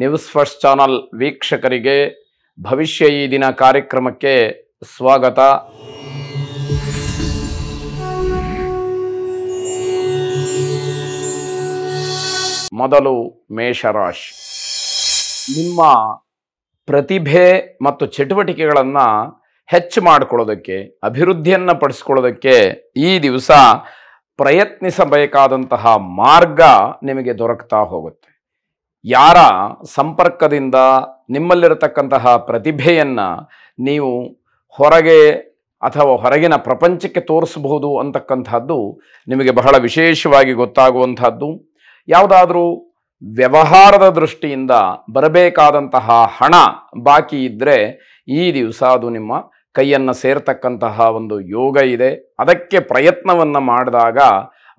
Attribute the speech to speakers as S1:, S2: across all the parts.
S1: news first channel ವೀಕ್ಷಕರಿಗೆ ಭವಿಷ್ಯ ಈ ದಿನ ಕಾರ್ಯಕ್ರಮಕ್ಕೆ ಸ್ವಾಗತ ಮೊದಲು ಮೇಷರಾಶಿ ನಿಮ್ಮ ಪ್ರತಿಭೆ ಮತ್ತು ಚಟುವಟಿಕೆಗಳನ್ನು ಹೆಚ್ಚು ಮಾಡಿಕೊಳ್ಳೋದಕ್ಕೆ ಅಭಿವೃದ್ಧಿಯನ್ನು ಪಡಿಸ್ಕೊಳ್ಳೋದಕ್ಕೆ ಈ ದಿವಸ ಪ್ರಯತ್ನಿಸಬೇಕಾದಂತಹ ಮಾರ್ಗ ನಿಮಗೆ ದೊರಕ್ತಾ ಹೋಗುತ್ತೆ ಯಾರ ಸಂಪರ್ಕದಿಂದ ನಿಮ್ಮಲ್ಲಿರತಕ್ಕಂತಹ ಪ್ರತಿಭೆಯನ್ನು ನೀವು ಹೊರಗೆ ಅಥವಾ ಹೊರಗಿನ ಪ್ರಪಂಚಕ್ಕೆ ತೋರಿಸಬಹುದು ಅಂತಕ್ಕಂಥದ್ದು ನಿಮಗೆ ಬಹಳ ವಿಶೇಷವಾಗಿ ಗೊತ್ತಾಗುವಂಥದ್ದು ಯಾವುದಾದ್ರೂ ವ್ಯವಹಾರದ ದೃಷ್ಟಿಯಿಂದ ಬರಬೇಕಾದಂತಹ ಹಣ ಬಾಕಿ ಇದ್ದರೆ ಈ ದಿವಸ ಅದು ನಿಮ್ಮ ಕೈಯನ್ನು ಸೇರ್ತಕ್ಕಂತಹ ಒಂದು ಯೋಗ ಇದೆ ಅದಕ್ಕೆ ಪ್ರಯತ್ನವನ್ನು ಮಾಡಿದಾಗ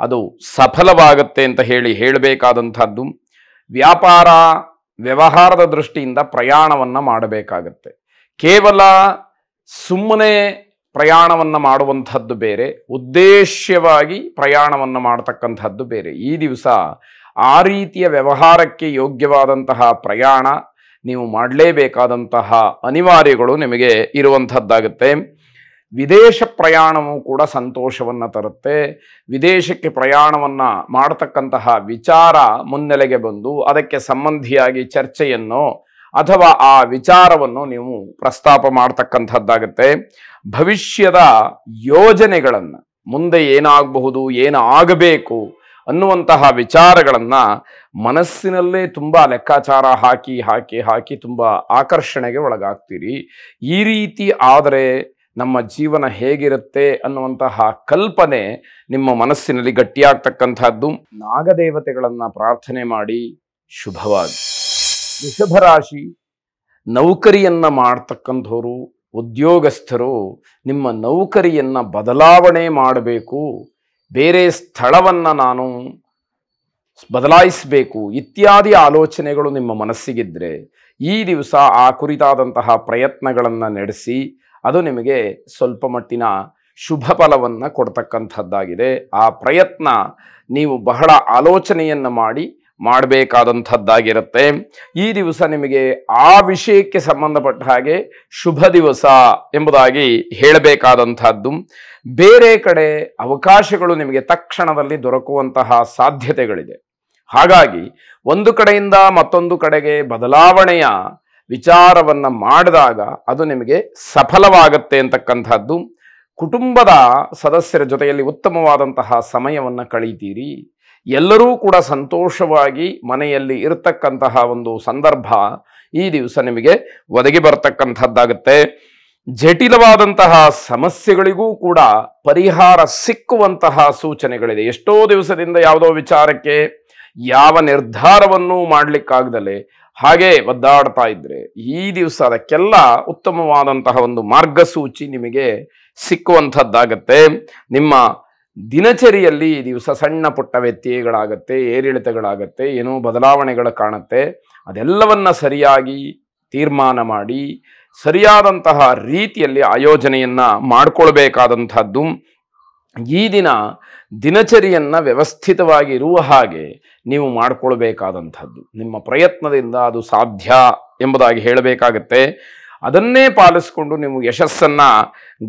S1: ಅದು ಸಫಲವಾಗುತ್ತೆ ಅಂತ ಹೇಳಿ ಹೇಳಬೇಕಾದಂಥದ್ದು ವ್ಯಾಪಾರ ವ್ಯವಹಾರದ ದೃಷ್ಟಿಯಿಂದ ಪ್ರಯಾಣವನ್ನು ಮಾಡಬೇಕಾಗತ್ತೆ ಕೇವಲ ಸುಮ್ಮನೆ ಪ್ರಯಾಣವನ್ನು ಮಾಡುವಂಥದ್ದು ಬೇರೆ ಉದ್ದೇಶವಾಗಿ ಪ್ರಯಾಣವನ್ನು ಮಾಡತಕ್ಕಂಥದ್ದು ಬೇರೆ ಈ ದಿವಸ ಆ ರೀತಿಯ ವ್ಯವಹಾರಕ್ಕೆ ಯೋಗ್ಯವಾದಂತಹ ಪ್ರಯಾಣ ನೀವು ಮಾಡಲೇಬೇಕಾದಂತಹ ಅನಿವಾರ್ಯಗಳು ನಿಮಗೆ ಇರುವಂಥದ್ದಾಗುತ್ತೆ ವಿದೇಶ ಪ್ರಯಾಣವೂ ಕೂಡ ಸಂತೋಷವನ್ನು ತರುತ್ತೆ ವಿದೇಶಕ್ಕೆ ಪ್ರಯಾಣವನ್ನು ಮಾಡತಕ್ಕಂತಹ ವಿಚಾರ ಮುನ್ನೆಲೆಗೆ ಬಂದು ಅದಕ್ಕೆ ಸಂಬಂಧಿಯಾಗಿ ಚರ್ಚೆಯನ್ನು ಅಥವಾ ಆ ವಿಚಾರವನ್ನು ನೀವು ಪ್ರಸ್ತಾಪ ಮಾಡತಕ್ಕಂಥದ್ದಾಗುತ್ತೆ ಭವಿಷ್ಯದ ಯೋಜನೆಗಳನ್ನು ಮುಂದೆ ಏನಾಗಬಹುದು ಏನು ಆಗಬೇಕು ಅನ್ನುವಂತಹ ವಿಚಾರಗಳನ್ನು ಮನಸ್ಸಿನಲ್ಲೇ ತುಂಬ ಲೆಕ್ಕಾಚಾರ ಹಾಕಿ ಹಾಕಿ ಹಾಕಿ ತುಂಬ ಆಕರ್ಷಣೆಗೆ ಒಳಗಾಗ್ತೀರಿ ಈ ರೀತಿ ಆದರೆ ನಮ್ಮ ಜೀವನ ಹೇಗಿರುತ್ತೆ ಅನ್ನುವಂತಹ ಕಲ್ಪನೆ ನಿಮ್ಮ ಮನಸ್ಸಿನಲ್ಲಿ ಗಟ್ಟಿಯಾಗ್ತಕ್ಕಂಥದ್ದು ನಾಗದೇವತೆಗಳನ್ನು ಪ್ರಾರ್ಥನೆ ಮಾಡಿ ಶುಭವಾಗಿ ವೃಷಭರಾಶಿ ನೌಕರಿಯನ್ನು ಮಾಡ್ತಕ್ಕಂಥವರು ಉದ್ಯೋಗಸ್ಥರು ನಿಮ್ಮ ನೌಕರಿಯನ್ನು ಬದಲಾವಣೆ ಮಾಡಬೇಕು ಬೇರೆ ಸ್ಥಳವನ್ನು ನಾನು ಬದಲಾಯಿಸಬೇಕು ಇತ್ಯಾದಿ ಆಲೋಚನೆಗಳು ನಿಮ್ಮ ಮನಸ್ಸಿಗಿದ್ದರೆ ಈ ದಿವಸ ಆ ಕುರಿತಾದಂತಹ ಪ್ರಯತ್ನಗಳನ್ನು ನಡೆಸಿ ಅದು ನಿಮಗೆ ಸ್ವಲ್ಪ ಮಟ್ಟಿನ ಶುಭ ಫಲವನ್ನು ಕೊಡ್ತಕ್ಕಂಥದ್ದಾಗಿದೆ ಆ ಪ್ರಯತ್ನ ನೀವು ಬಹಳ ಆಲೋಚನೆಯನ್ನು ಮಾಡಿ ಮಾಡಬೇಕಾದಂಥದ್ದಾಗಿರುತ್ತೆ ಈ ದಿವಸ ನಿಮಗೆ ಆ ವಿಷಯಕ್ಕೆ ಸಂಬಂಧಪಟ್ಟ ಹಾಗೆ ಶುಭ ದಿವಸ ಎಂಬುದಾಗಿ ಹೇಳಬೇಕಾದಂಥದ್ದು ಬೇರೆ ಕಡೆ ಅವಕಾಶಗಳು ನಿಮಗೆ ತಕ್ಷಣದಲ್ಲಿ ದೊರಕುವಂತಹ ಸಾಧ್ಯತೆಗಳಿದೆ ಹಾಗಾಗಿ ಒಂದು ಕಡೆಯಿಂದ ಮತ್ತೊಂದು ಕಡೆಗೆ ಬದಲಾವಣೆಯ ವಿಚಾರವನ್ನು ಮಾಡಿದಾಗ ಅದು ನಿಮಗೆ ಸಫಲವಾಗತ್ತೆ ಅಂತಕ್ಕಂಥದ್ದು ಕುಟುಂಬದ ಸದಸ್ಯರ ಜೊತೆಯಲ್ಲಿ ಉತ್ತಮವಾದಂತಹ ಸಮಯವನ್ನು ಕಳೀತೀರಿ ಎಲ್ಲರೂ ಕೂಡ ಸಂತೋಷವಾಗಿ ಮನೆಯಲ್ಲಿ ಇರತಕ್ಕಂತಹ ಒಂದು ಸಂದರ್ಭ ಈ ದಿವಸ ನಿಮಗೆ ಒದಗಿ ಬರ್ತಕ್ಕಂಥದ್ದಾಗುತ್ತೆ ಜಟಿಲವಾದಂತಹ ಸಮಸ್ಯೆಗಳಿಗೂ ಕೂಡ ಪರಿಹಾರ ಸಿಕ್ಕುವಂತಹ ಸೂಚನೆಗಳಿದೆ ಎಷ್ಟೋ ದಿವಸದಿಂದ ಯಾವುದೋ ವಿಚಾರಕ್ಕೆ ಯಾವ ನಿರ್ಧಾರವನ್ನು ಮಾಡಲಿಕ್ಕಾಗ್ದಲೆ ಹಾಗೆ ಒದ್ದಾಡ್ತಾ ಇದ್ದರೆ ಈ ದಿವಸ ಅದಕ್ಕೆಲ್ಲ ಉತ್ತಮವಾದಂತಹ ಒಂದು ಮಾರ್ಗಸೂಚಿ ನಿಮಗೆ ಸಿಕ್ಕುವಂಥದ್ದಾಗತ್ತೆ ನಿಮ್ಮ ದಿನಚರಿಯಲ್ಲಿ ಈ ದಿವಸ ಸಣ್ಣ ಪುಟ್ಟ ವ್ಯತ್ಯಯಗಳಾಗತ್ತೆ ಏರಿಳಿತಗಳಾಗತ್ತೆ ಏನೋ ಬದಲಾವಣೆಗಳು ಕಾಣುತ್ತೆ ಅದೆಲ್ಲವನ್ನು ಸರಿಯಾಗಿ ತೀರ್ಮಾನ ಮಾಡಿ ಸರಿಯಾದಂತಹ ರೀತಿಯಲ್ಲಿ ಆಯೋಜನೆಯನ್ನು ಮಾಡಿಕೊಳ್ಬೇಕಾದಂಥದ್ದು ಈ ದಿನ ದಿನಚರಿಯನ್ನು ವ್ಯವಸ್ಥಿತವಾಗಿ ಇರುವ ಹಾಗೆ ನೀವು ಮಾಡಿಕೊಳ್ಬೇಕಾದಂಥದ್ದು ನಿಮ್ಮ ಪ್ರಯತ್ನದಿಂದ ಅದು ಸಾಧ್ಯ ಎಂಬುದಾಗಿ ಹೇಳಬೇಕಾಗತ್ತೆ ಅದನ್ನೇ ಪಾಲಿಸಿಕೊಂಡು ನೀವು ಯಶಸ್ಸನ್ನು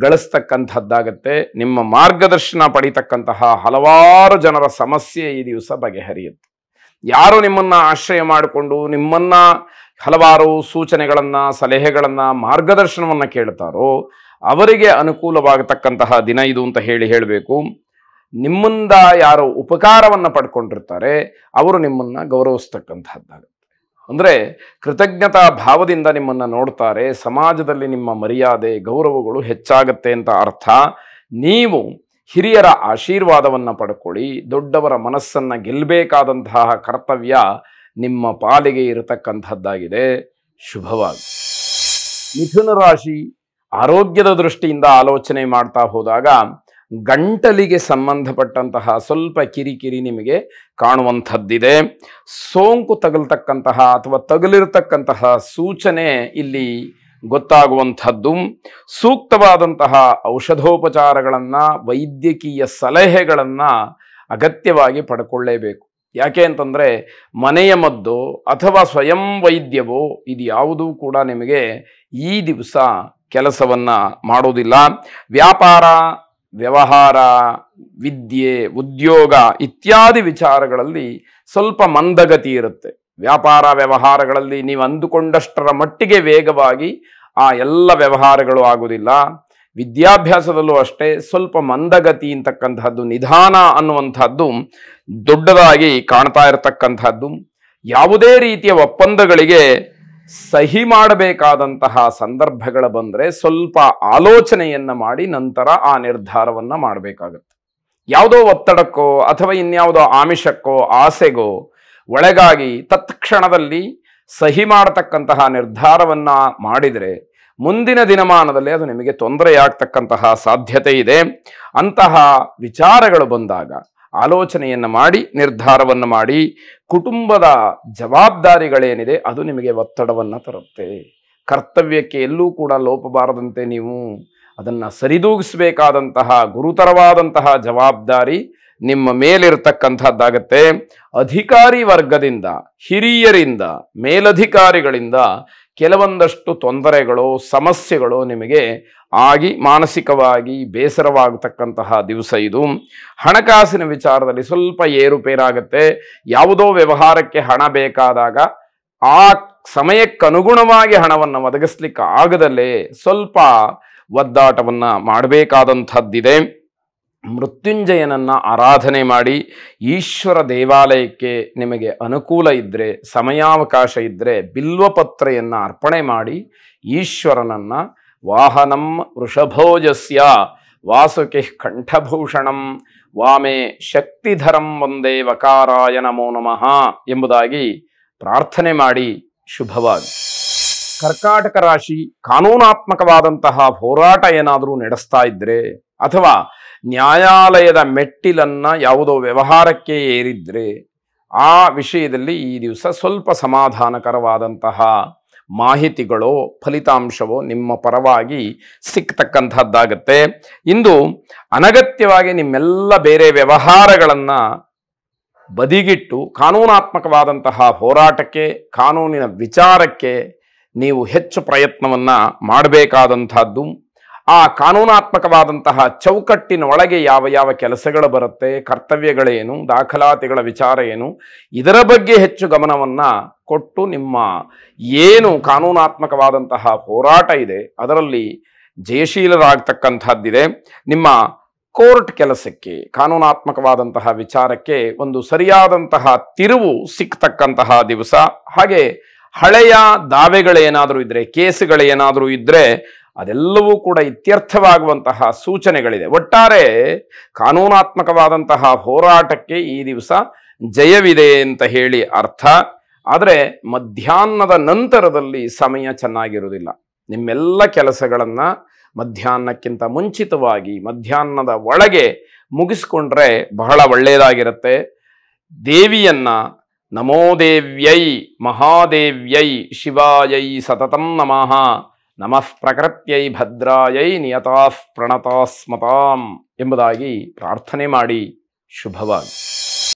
S1: ಗಳಿಸ್ತಕ್ಕಂಥದ್ದಾಗತ್ತೆ ನಿಮ್ಮ ಮಾರ್ಗದರ್ಶನ ಪಡೀತಕ್ಕಂತಹ ಹಲವಾರು ಜನರ ಸಮಸ್ಯೆ ಈ ದಿವಸ ಬಗೆಹರಿಯುತ್ತೆ ಯಾರು ನಿಮ್ಮನ್ನು ಆಶ್ರಯ ಮಾಡಿಕೊಂಡು ನಿಮ್ಮನ್ನು ಹಲವಾರು ಸೂಚನೆಗಳನ್ನು ಸಲಹೆಗಳನ್ನು ಮಾರ್ಗದರ್ಶನವನ್ನು ಕೇಳ್ತಾರೋ ಅವರಿಗೆ ಅನುಕೂಲವಾಗತಕ್ಕಂತಹ ದಿನ ಇದು ಅಂತ ಹೇಳಿ ಹೇಳಬೇಕು ನಿಮ್ಮಿಂದ ಯಾರು ಉಪಕಾರವನ್ನು ಪಡ್ಕೊಂಡಿರ್ತಾರೆ ಅವರು ನಿಮ್ಮನ್ನು ಗೌರವಿಸ್ತಕ್ಕಂತಹದ್ದಾಗುತ್ತೆ ಅಂದರೆ ಕೃತಜ್ಞತಾ ಭಾವದಿಂದ ನಿಮ್ಮನ್ನು ನೋಡ್ತಾರೆ ಸಮಾಜದಲ್ಲಿ ನಿಮ್ಮ ಮರ್ಯಾದೆ ಗೌರವಗಳು ಹೆಚ್ಚಾಗತ್ತೆ ಅಂತ ಅರ್ಥ ನೀವು ಹಿರಿಯರ ಆಶೀರ್ವಾದವನ್ನು ಪಡ್ಕೊಳ್ಳಿ ದೊಡ್ಡವರ ಮನಸ್ಸನ್ನು ಗೆಲ್ಲಬೇಕಾದಂತಹ ಕರ್ತವ್ಯ ನಿಮ್ಮ ಪಾಲಿಗೆ ಇರತಕ್ಕಂಥದ್ದಾಗಿದೆ ಶುಭವಾಗಿ ಮಿಥುನ ರಾಶಿ ಆರೋಗ್ಯದ ದೃಷ್ಟಿಯಿಂದ ಆಲೋಚನೆ ಮಾಡ್ತಾ ಹೋದಾಗ ಗಂಟಲಿಗೆ ಸಂಬಂಧಪಟ್ಟಂತಹ ಸ್ವಲ್ಪ ಕಿರಿಕಿರಿ ನಿಮಗೆ ಕಾಣುವಂಥದ್ದಿದೆ ಸೋಂಕು ತಗಲ್ತಕ್ಕಂತಹ ಅಥವಾ ತಗುಲಿರ್ತಕ್ಕಂತಹ ಸೂಚನೆ ಇಲ್ಲಿ ಗೊತ್ತಾಗುವಂಥದ್ದು ಸೂಕ್ತವಾದಂತಹ ಔಷಧೋಪಚಾರಗಳನ್ನು ವೈದ್ಯಕೀಯ ಸಲಹೆಗಳನ್ನು ಅಗತ್ಯವಾಗಿ ಪಡ್ಕೊಳ್ಳೇಬೇಕು ಯಾಕೆ ಅಂತಂದರೆ ಮನೆಯ ಮದ್ದು ಅಥವಾ ಸ್ವಯಂ ವೈದ್ಯವೋ ಇದು ಯಾವುದೂ ಕೂಡ ನಿಮಗೆ ಈ ದಿವಸ ಕೆಲಸವನ್ನು ಮಾಡುವುದಿಲ್ಲ ವ್ಯಾಪಾರ ವ್ಯವಹಾರ ವಿದ್ಯೆ ಉದ್ಯೋಗ ಇತ್ಯಾದಿ ವಿಚಾರಗಳಲ್ಲಿ ಸ್ವಲ್ಪ ಮಂದಗತಿ ಇರುತ್ತೆ ವ್ಯಾಪಾರ ವ್ಯವಹಾರಗಳಲ್ಲಿ ನೀವು ಅಂದುಕೊಂಡಷ್ಟರ ಮಟ್ಟಿಗೆ ವೇಗವಾಗಿ ಆ ಎಲ್ಲ ವ್ಯವಹಾರಗಳು ಆಗುವುದಿಲ್ಲ ವಿದ್ಯಾಭ್ಯಾಸದಲ್ಲೂ ಅಷ್ಟೇ ಸ್ವಲ್ಪ ಮಂದಗತಿ ಅಂತಕ್ಕಂತಹದ್ದು ನಿಧಾನ ಅನ್ನುವಂಥದ್ದು ದೊಡ್ಡದಾಗಿ ಕಾಣ್ತಾ ಇರತಕ್ಕಂಥದ್ದು ಯಾವುದೇ ರೀತಿಯ ಒಪ್ಪಂದಗಳಿಗೆ ಸಹಿ ಮಾಡಬೇಕಾದಂತಹ ಸಂದರ್ಭಗಳ ಬಂದರೆ ಸ್ವಲ್ಪ ಆಲೋಚನೆಯನ್ನು ಮಾಡಿ ನಂತರ ಆ ನಿರ್ಧಾರವನ್ನು ಮಾಡಬೇಕಾಗತ್ತೆ ಯಾವುದೋ ಒತ್ತಡಕ್ಕೋ ಅಥವಾ ಇನ್ಯಾವುದೋ ಆಮಿಷಕ್ಕೋ ಆಸೆಗೋ ಒಳಗಾಗಿ ತತ್ಕ್ಷಣದಲ್ಲಿ ಸಹಿ ಮಾಡತಕ್ಕಂತಹ ನಿರ್ಧಾರವನ್ನು ಮಾಡಿದರೆ ಮುಂದಿನ ದಿನಮಾನದಲ್ಲಿ ಅದು ನಿಮಗೆ ತೊಂದರೆಯಾಗ್ತಕ್ಕಂತಹ ಸಾಧ್ಯತೆ ಇದೆ ಅಂತಹ ವಿಚಾರಗಳು ಬಂದಾಗ ಆಲೋಚನೆಯನ್ನು ಮಾಡಿ ನಿರ್ಧಾರವನ್ನು ಮಾಡಿ ಕುಟುಂಬದ ಜವಾಬ್ದಾರಿಗಳೇನಿದೆ ಅದು ನಿಮಗೆ ಒತ್ತಡವನ್ನು ತರುತ್ತೆ ಕರ್ತವ್ಯಕ್ಕೆ ಎಲ್ಲೂ ಕೂಡ ಲೋಪಬಾರದಂತೆ ನೀವು ಅದನ್ನು ಸರಿದೂಗಿಸಬೇಕಾದಂತಹ ಗುರುತರವಾದಂತಹ ಜವಾಬ್ದಾರಿ ನಿಮ್ಮ ಮೇಲಿರತಕ್ಕಂಥದ್ದಾಗತ್ತೆ ಅಧಿಕಾರಿ ವರ್ಗದಿಂದ ಹಿರಿಯರಿಂದ ಮೇಲಧಿಕಾರಿಗಳಿಂದ ಕೆಲವೊಂದಷ್ಟು ತೊಂದರೆಗಳು ಸಮಸ್ಯೆಗಳು ನಿಮಗೆ ಆಗಿ ಮಾನಸಿಕವಾಗಿ ಬೇಸರವಾಗತಕ್ಕಂತಹ ದಿವಸ ಇದು ಹಣಕಾಸಿನ ವಿಚಾರದಲ್ಲಿ ಸ್ವಲ್ಪ ಏರುಪೇರಾಗುತ್ತೆ ಯಾವುದೋ ವ್ಯವಹಾರಕ್ಕೆ ಹಣ ಬೇಕಾದಾಗ ಆ ಸಮಯಕ್ಕನುಗುಣವಾಗಿ ಹಣವನ್ನು ಒದಗಿಸ್ಲಿಕ್ಕೆ ಆಗದಲ್ಲೇ ಸ್ವಲ್ಪ ಒದ್ದಾಟವನ್ನು ಮಾಡಬೇಕಾದಂಥದ್ದಿದೆ ಮೃತ್ಯುಂಜಯನನ್ನು ಆರಾಧನೆ ಮಾಡಿ ಈಶ್ವರ ದೇವಾಲಯಕ್ಕೆ ನಿಮಗೆ ಅನುಕೂಲ ಇದ್ದರೆ ಸಮಯಾವಕಾಶ ಇದ್ದರೆ ಬಿಲ್ವಪತ್ರೆಯನ್ನು ಅರ್ಪಣೆ ಮಾಡಿ ಈಶ್ವರನನ್ನು ವಾಹನಂ ವೃಷಭೋಜಸ್ಯ ವಾಸುಕಿ ಕಂಠಭೂಷಣಂ ವಾಮೇ ಶಕ್ತಿಧರಂ ವಂದೇ ವಕಾರಾಯ ನಮೋ ನಮಃ ಎಂಬುದಾಗಿ ಪ್ರಾರ್ಥನೆ ಮಾಡಿ ಶುಭವಾಗಿ ಕರ್ಕಾಟಕ ರಾಶಿ ಕಾನೂನಾತ್ಮಕವಾದಂತಹ ಹೋರಾಟ ಏನಾದರೂ ನಡೆಸ್ತಾ ಇದ್ರೆ ಅಥವಾ ನ್ಯಾಯಾಲಯದ ಮೆಟ್ಟಿಲನ್ನ ಯಾವುದೋ ವ್ಯವಹಾರಕ್ಕೆ ಏರಿದ್ರೆ ಆ ವಿಷಯದಲ್ಲಿ ಈ ದಿವಸ ಸ್ವಲ್ಪ ಸಮಾಧಾನಕರವಾದಂತಹ ಮಾಹಿತಿಗಳೋ ಫಲಿತಾಂಶವೋ ನಿಮ್ಮ ಪರವಾಗಿ ಸಿಕ್ತಕ್ಕಂಥದ್ದಾಗತ್ತೆ ಇಂದು ಅನಗತ್ಯವಾಗಿ ನಿಮ್ಮೆಲ್ಲ ಬೇರೆ ವ್ಯವಹಾರಗಳನ್ನು ಬದಿಗಿಟ್ಟು ಕಾನೂನಾತ್ಮಕವಾದಂತಹ ಹೋರಾಟಕ್ಕೆ ಕಾನೂನಿನ ವಿಚಾರಕ್ಕೆ ನೀವು ಹೆಚ್ಚು ಪ್ರಯತ್ನವನ್ನು ಮಾಡಬೇಕಾದಂಥದ್ದು ಆ ಕಾನೂನಾತ್ಮಕವಾದಂತಹ ಚೌಕಟ್ಟಿನ ಒಳಗೆ ಯಾವ ಯಾವ ಕೆಲಸಗಳು ಬರುತ್ತೆ ಕರ್ತವ್ಯಗಳೇನು ದಾಖಲಾತಿಗಳ ವಿಚಾರ ಏನು ಇದರ ಬಗ್ಗೆ ಹೆಚ್ಚು ಗಮನವನ್ನು ಕೊಟ್ಟು ನಿಮ್ಮ ಏನು ಕಾನೂನಾತ್ಮಕವಾದಂತಹ ಹೋರಾಟ ಇದೆ ಅದರಲ್ಲಿ ಜಯಶೀಲರಾಗ್ತಕ್ಕಂಥದ್ದಿದೆ ನಿಮ್ಮ ಕೋರ್ಟ್ ಕೆಲಸಕ್ಕೆ ಕಾನೂನಾತ್ಮಕವಾದಂತಹ ವಿಚಾರಕ್ಕೆ ಒಂದು ಸರಿಯಾದಂತಹ ತಿರುವು ಸಿಕ್ತಕ್ಕಂತಹ ದಿವಸ ಹಾಗೆ ಹಳೆಯ ದಾವೆಗಳೇನಾದರೂ ಇದ್ದರೆ ಕೇಸುಗಳೇನಾದರೂ ಇದ್ದರೆ ಅದೆಲ್ಲವೂ ಕೂಡ ಇತ್ಯರ್ಥವಾಗುವಂತಹ ಸೂಚನೆಗಳಿದೆ ಒಟ್ಟಾರೆ ಕಾನೂನಾತ್ಮಕವಾದಂತಹ ಹೋರಾಟಕ್ಕೆ ಈ ದಿವಸ ಜಯವಿದೆ ಅಂತ ಹೇಳಿ ಅರ್ಥ ಆದರೆ ಮಧ್ಯಾಹ್ನದ ನಂತರದಲ್ಲಿ ಸಮಯ ಚೆನ್ನಾಗಿರುವುದಿಲ್ಲ ನಿಮ್ಮೆಲ್ಲ ಕೆಲಸಗಳನ್ನು ಮಧ್ಯಾಹ್ನಕ್ಕಿಂತ ಮುಂಚಿತವಾಗಿ ಮಧ್ಯಾಹ್ನದ ಒಳಗೆ ಮುಗಿಸ್ಕೊಂಡ್ರೆ ಬಹಳ ಒಳ್ಳೆಯದಾಗಿರುತ್ತೆ ದೇವಿಯನ್ನು ನಮೋ ದೇವ್ಯೈ ಮಹಾದೇವ್ಯೈ ಶಿವಾಯೈ ಸತತಂ ನಮಃ ನಮಃ ಪ್ರಕೃತ್ಯೈ ಭದ್ರಾಯೈ ನಿಯತಾಸ್ ಪ್ರಣತಾಸ್ಮತಾಂ ಎಂಬುದಾಗಿ ಪ್ರಾರ್ಥನೆ ಮಾಡಿ ಶುಭವಾಗಿ